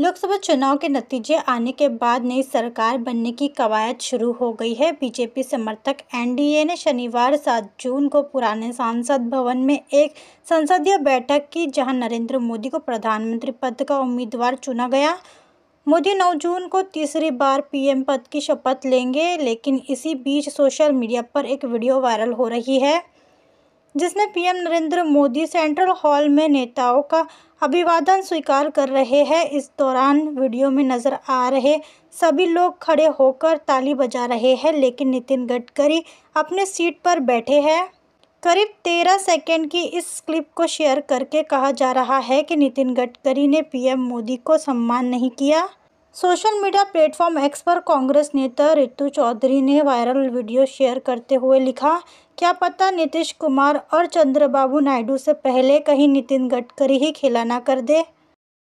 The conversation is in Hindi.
लोकसभा चुनाव के नतीजे आने के बाद नई सरकार बनने की कवायद शुरू हो गई है बीजेपी समर्थक एनडीए ने शनिवार 7 जून को पुराने सांसद भवन में एक संसदीय बैठक की जहां नरेंद्र मोदी को प्रधानमंत्री पद का उम्मीदवार चुना गया मोदी 9 जून को तीसरी बार पीएम पद की शपथ लेंगे लेकिन इसी बीच सोशल मीडिया पर एक वीडियो वायरल हो रही है जिसमें PM Narendra Modi central hall में नेताओं का अभिवादन स्वीकार कर रहे हैं इस दौरान वीडियो में नज़र आ रहे सभी लोग खड़े होकर ताली बजा रहे हैं लेकिन नितिन गडकरी अपने सीट पर बैठे हैं करीब तेरह सेकंड की इस क्लिप को शेयर करके कहा जा रहा है कि नितिन गडकरी ने पीएम मोदी को सम्मान नहीं किया सोशल मीडिया प्लेटफॉर्म एक्स पर कांग्रेस नेता रितु चौधरी ने वायरल वीडियो शेयर करते हुए लिखा क्या पता नीतीश कुमार और चंद्रबाबू नायडू से पहले कहीं नितिन गडकरी ही खिलाना कर दे